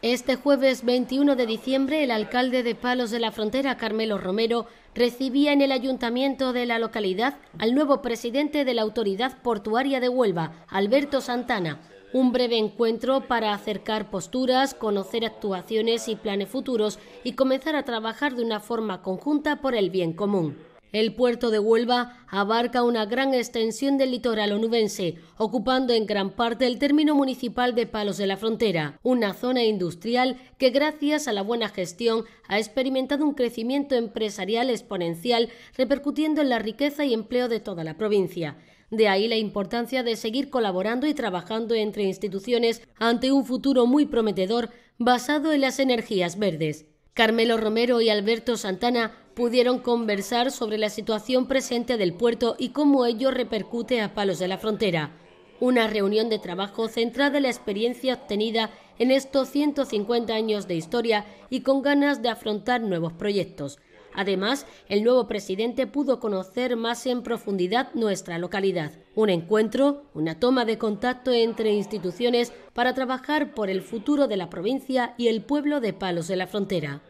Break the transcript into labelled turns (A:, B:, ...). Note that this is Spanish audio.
A: Este jueves 21 de diciembre, el alcalde de Palos de la Frontera, Carmelo Romero, recibía en el ayuntamiento de la localidad al nuevo presidente de la Autoridad Portuaria de Huelva, Alberto Santana. Un breve encuentro para acercar posturas, conocer actuaciones y planes futuros y comenzar a trabajar de una forma conjunta por el bien común. El puerto de Huelva abarca una gran extensión del litoral onubense, ocupando en gran parte el término municipal de Palos de la Frontera, una zona industrial que gracias a la buena gestión ha experimentado un crecimiento empresarial exponencial, repercutiendo en la riqueza y empleo de toda la provincia. De ahí la importancia de seguir colaborando y trabajando entre instituciones ante un futuro muy prometedor basado en las energías verdes. Carmelo Romero y Alberto Santana pudieron conversar sobre la situación presente del puerto y cómo ello repercute a Palos de la Frontera. Una reunión de trabajo centrada en la experiencia obtenida en estos 150 años de historia y con ganas de afrontar nuevos proyectos. Además, el nuevo presidente pudo conocer más en profundidad nuestra localidad. Un encuentro, una toma de contacto entre instituciones para trabajar por el futuro de la provincia y el pueblo de Palos de la Frontera.